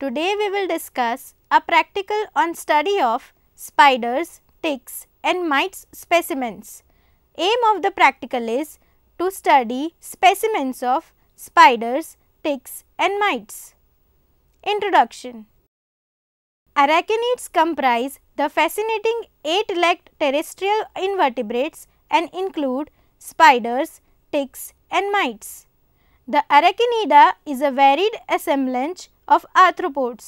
Today we will discuss a practical on study of spiders, ticks and mites specimens. Aim of the practical is to study specimens of spiders, ticks and mites. Introduction Arachnids comprise the fascinating eight-legged terrestrial invertebrates and include spiders, ticks and mites. The Arachnida is a varied assemblage of arthropods.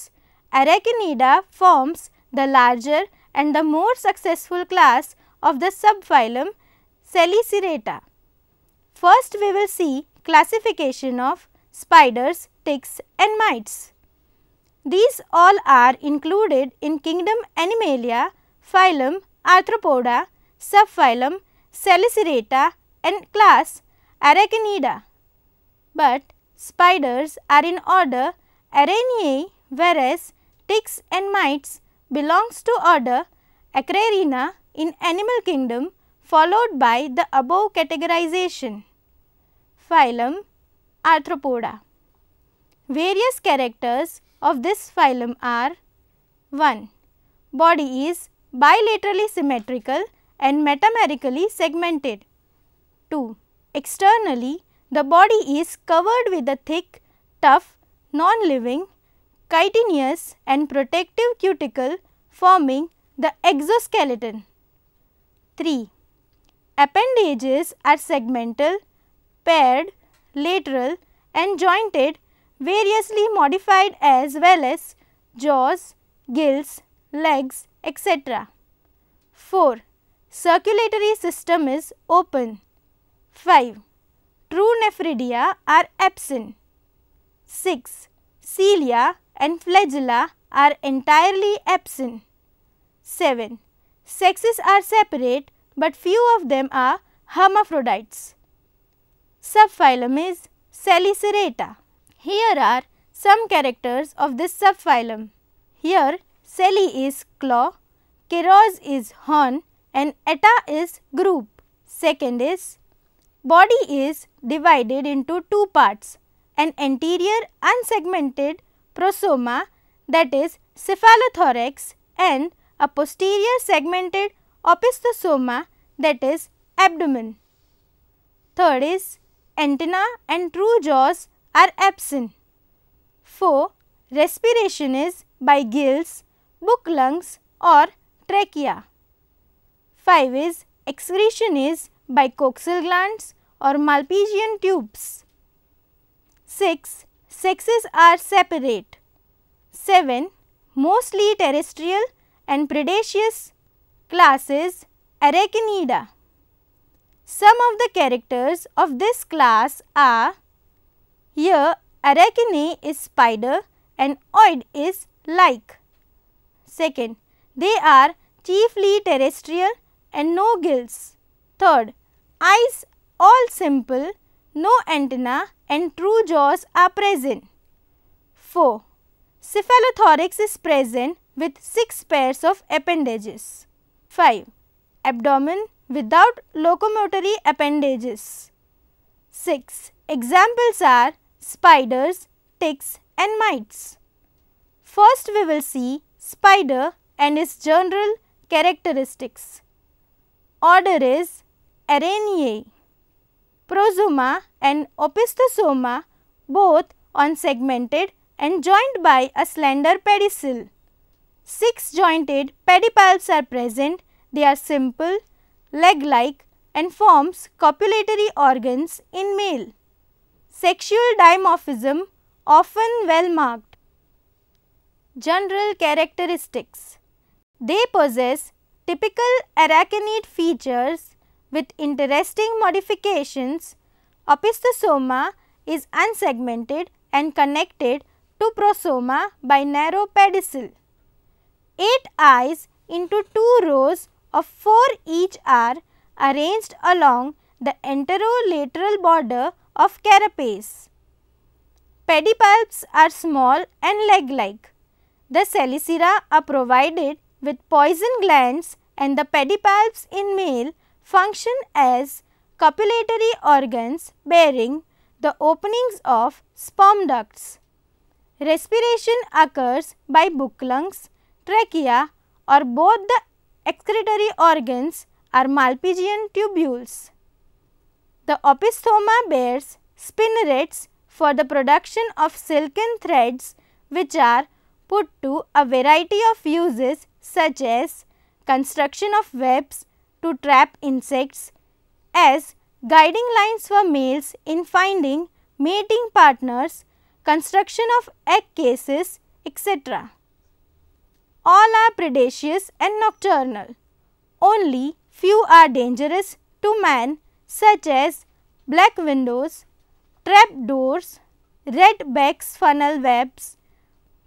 Arachnida forms the larger and the more successful class of the subphylum Salicyrata. First we will see classification of spiders, ticks and mites. These all are included in kingdom Animalia, phylum Arthropoda, subphylum Salicyrata and class Arachnida. But spiders are in order Araneae whereas ticks and mites belongs to order Acarina in animal kingdom followed by the above categorization. Phylum Arthropoda. Various characters of this phylum are 1. Body is bilaterally symmetrical and metamerically segmented. 2. Externally, the body is covered with a thick, tough non-living, chitinous and protective cuticle forming the exoskeleton. 3. Appendages are segmental, paired, lateral and jointed variously modified as well as jaws, gills, legs, etc. 4. Circulatory system is open. 5. True nephridia are absent. 6. Cilia and flagella are entirely absent. 7. Sexes are separate but few of them are hermaphrodites. Subphylum is Salicerata. Here are some characters of this subphylum. Here Celi is claw, Keros is horn and Eta is group. Second is body is divided into two parts an anterior unsegmented prosoma that is cephalothorax and a posterior segmented opisthosoma, that is abdomen. Third is antenna and true jaws are absent. 4. Respiration is by gills, book lungs or trachea. 5 is excretion is by coxal glands or malpighian tubes. 6. Sexes are separate. 7. Mostly terrestrial and predaceous classes Arachnida. Some of the characters of this class are here Arachne is spider and oid is like. Second, they are chiefly terrestrial and no gills. Third, eyes all simple no antenna and true jaws are present. 4. Cephalothorax is present with 6 pairs of appendages. 5. Abdomen without locomotory appendages. 6. Examples are spiders, ticks and mites. First we will see spider and its general characteristics. Order is Araneae prosoma and opisthosoma both unsegmented and joined by a slender pedicel. Six jointed pedipalps are present. They are simple, leg-like and forms copulatory organs in male. Sexual dimorphism often well marked. General characteristics They possess typical arachnid features with interesting modifications, opisthosoma is unsegmented and connected to prosoma by narrow pedicel. Eight eyes into two rows of four each are arranged along the anterolateral border of carapace. Pedipalps are small and leg-like. The chelicera are provided with poison glands and the pedipalps in male function as copulatory organs bearing the openings of sperm ducts. Respiration occurs by book lungs, trachea or both the excretory organs are Malpighian tubules. The opisthoma bears spinnerets for the production of silken threads which are put to a variety of uses such as construction of webs, to trap insects as guiding lines for males in finding mating partners, construction of egg cases, etc. All are predaceous and nocturnal. Only few are dangerous to man such as black windows, trap doors, red backs funnel webs.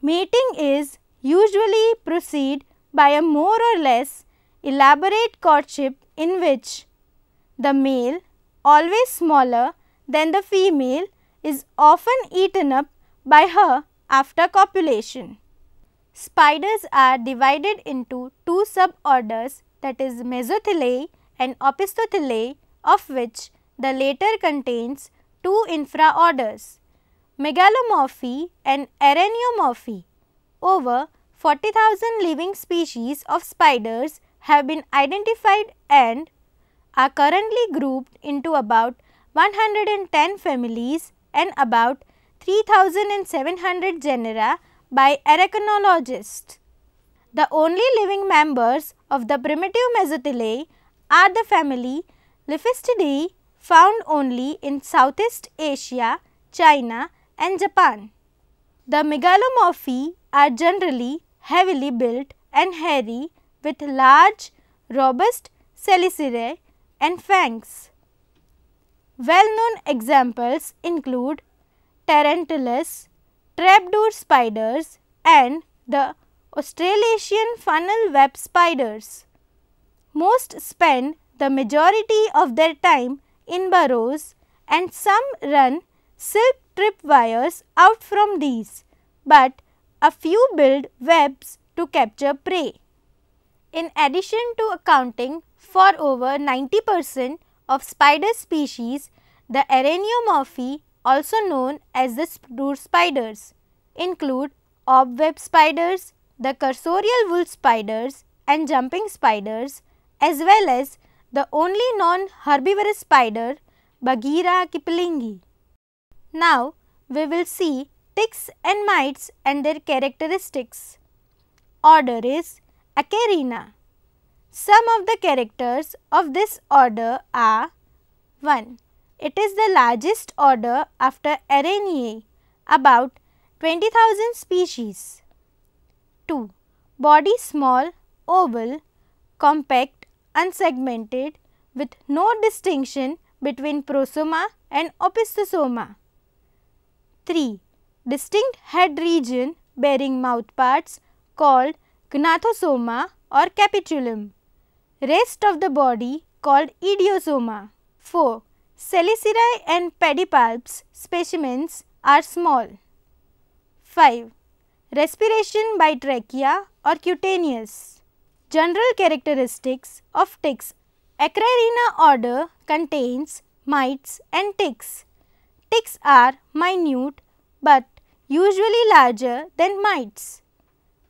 Mating is usually proceed by a more or less elaborate courtship in which the male, always smaller than the female, is often eaten up by her after copulation. Spiders are divided into two suborders that is Mesothelae and opisthothelae of which the latter contains two infraorders, megalomorphy and araneomorphy. Over 40,000 living species of spiders have been identified and are currently grouped into about 110 families and about 3700 genera by arachnologists. The only living members of the primitive Mesothelae are the family Lepistidae found only in Southeast Asia, China and Japan. The megalomorphy are generally heavily built and hairy with large robust chelicerae and fangs. Well known examples include tarantulas, trapdoor spiders and the Australasian funnel web spiders. Most spend the majority of their time in burrows and some run silk tripwires out from these, but a few build webs to capture prey. In addition to accounting for over 90% of spider species, the Araneomorphy, also known as the spruce spiders, include obweb spiders, the cursorial wool spiders and jumping spiders as well as the only non-herbivorous spider Bagheera kiplingi. Now we will see ticks and mites and their characteristics. Order is Acarina. Some of the characters of this order are 1. It is the largest order after Araneae, about 20,000 species. 2. Body small, oval, compact, unsegmented with no distinction between prosoma and opisthosoma; 3. Distinct head region bearing mouthparts called gnathosoma or capitulum. Rest of the body called idiosoma. 4. Chelicerae and pedipalps specimens are small. 5. Respiration by trachea or cutaneous. General characteristics of ticks. Acarina order contains mites and ticks. Ticks are minute but usually larger than mites.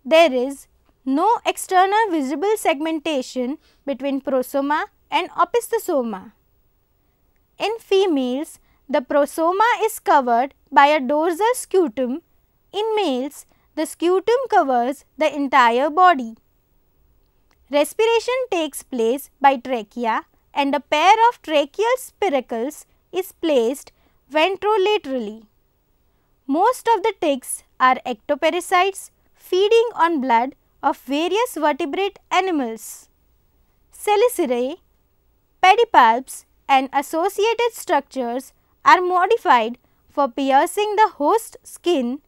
There is no external visible segmentation between prosoma and opisthosoma. In females, the prosoma is covered by a dorsal scutum. In males, the scutum covers the entire body. Respiration takes place by trachea and a pair of tracheal spiracles is placed ventrolaterally. Most of the ticks are ectoparasites feeding on blood of various vertebrate animals. Chelicerae, pedipalps and associated structures are modified for piercing the host skin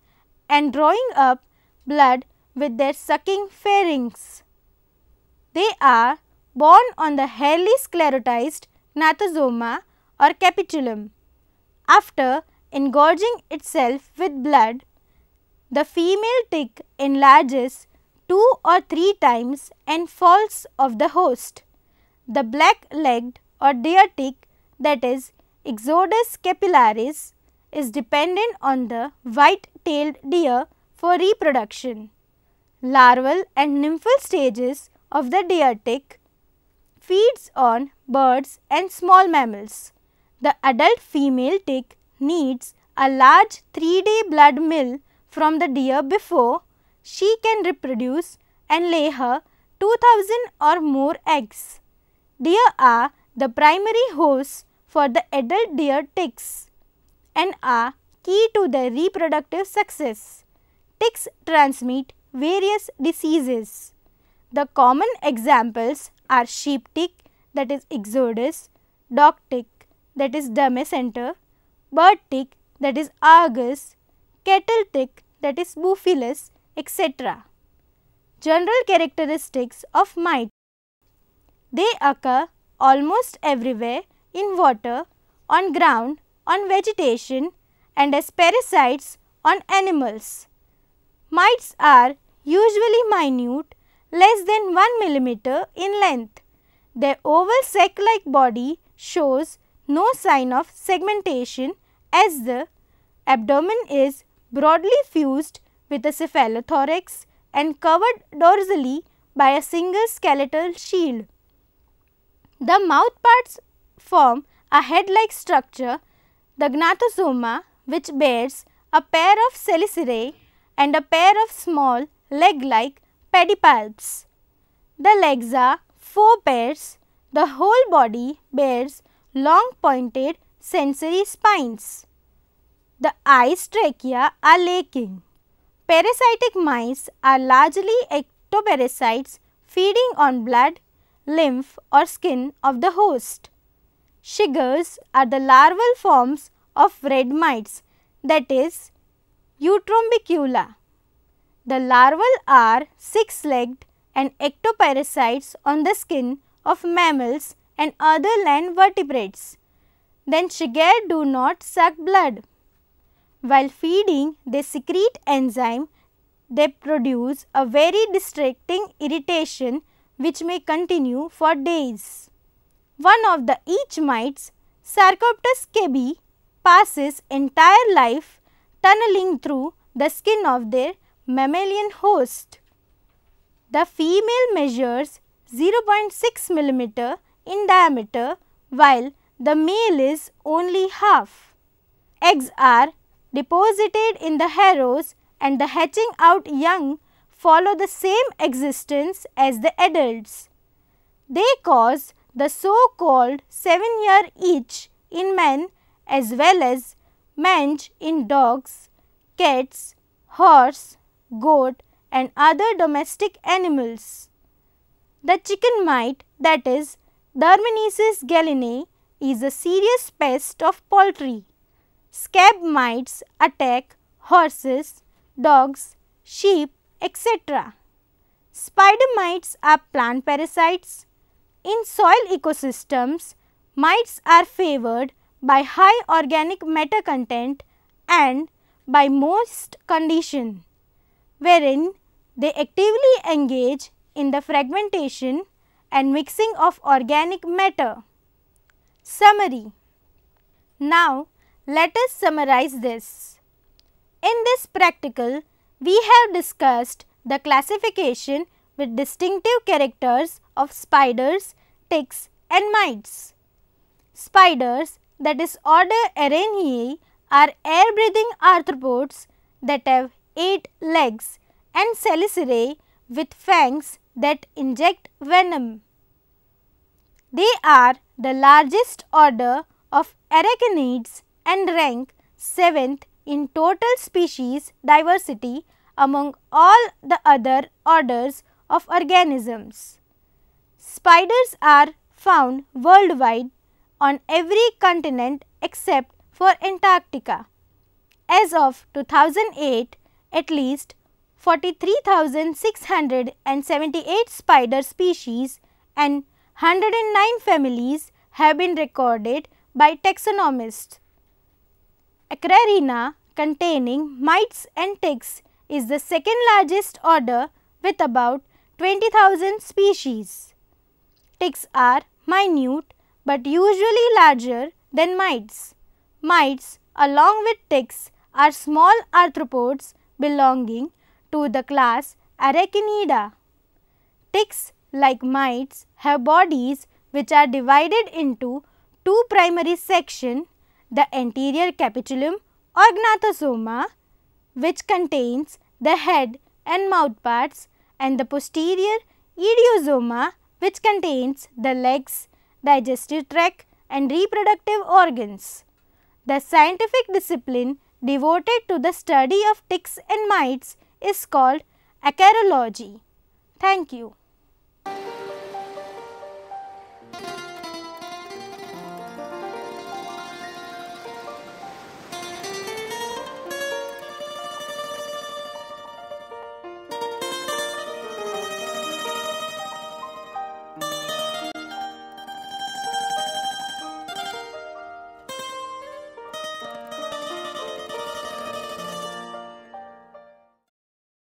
and drawing up blood with their sucking pharynx. They are borne on the hairly sclerotized gnathosoma or capitulum. After engorging itself with blood, the female tick enlarges two or three times and falls of the host. The black-legged or deer tick that is Exodus capillaris is dependent on the white-tailed deer for reproduction. Larval and nymphal stages of the deer tick feeds on birds and small mammals. The adult female tick needs a large 3-day blood meal from the deer before she can reproduce and lay her 2000 or more eggs. Deer are the primary hosts for the adult deer ticks and are key to their reproductive success. Ticks transmit various diseases. The common examples are sheep tick that is exodus, dog tick that is dermacenter, bird tick that is argus, cattle tick that is Boophilus etc. General characteristics of mites. They occur almost everywhere in water, on ground, on vegetation and as parasites on animals. Mites are usually minute, less than 1 millimeter in length. Their oval sac-like body shows no sign of segmentation as the abdomen is broadly fused with a cephalothorax and covered dorsally by a single skeletal shield. The mouthparts form a head-like structure, the gnathosoma which bears a pair of salicerae and a pair of small leg-like pedipalps. The legs are four pairs, the whole body bears long pointed sensory spines. The eyes trachea are lacking. Parasitic mice are largely ectoparasites feeding on blood, lymph or skin of the host. Shigers are the larval forms of red mites that is Eutrombicula. The larval are six-legged and ectoparasites on the skin of mammals and other land vertebrates. Then shiger do not suck blood. While feeding, they secrete enzyme. They produce a very distracting irritation which may continue for days. One of the each mites, Sarcoptes cabi, passes entire life tunneling through the skin of their mammalian host. The female measures 0.6 millimeter in diameter while the male is only half. Eggs are deposited in the harrows and the hatching out young follow the same existence as the adults. They cause the so-called seven-year itch in men as well as mange in dogs, cats, horse, goat and other domestic animals. The chicken mite that is Dermanesis gallinae is a serious pest of poultry. Scab mites attack horses, dogs, sheep, etc. Spider mites are plant parasites. In soil ecosystems, mites are favored by high organic matter content and by moist condition, wherein they actively engage in the fragmentation and mixing of organic matter. Summary Now, let us summarize this. In this practical, we have discussed the classification with distinctive characters of spiders, ticks and mites. Spiders that is order Araneae are air breathing arthropods that have 8 legs and chelicerae with fangs that inject venom. They are the largest order of arachnids and rank 7th in total species diversity among all the other orders of organisms. Spiders are found worldwide on every continent except for Antarctica. As of 2008, at least 43,678 spider species and 109 families have been recorded by taxonomists. Acrarina containing mites and ticks is the second largest order with about 20,000 species. Ticks are minute but usually larger than mites. Mites along with ticks are small arthropods belonging to the class Arachnida. Ticks like mites have bodies which are divided into two primary sections the anterior capitulum or gnathosoma which contains the head and mouth parts and the posterior idiosoma which contains the legs, digestive tract and reproductive organs. The scientific discipline devoted to the study of ticks and mites is called acarology. Thank you.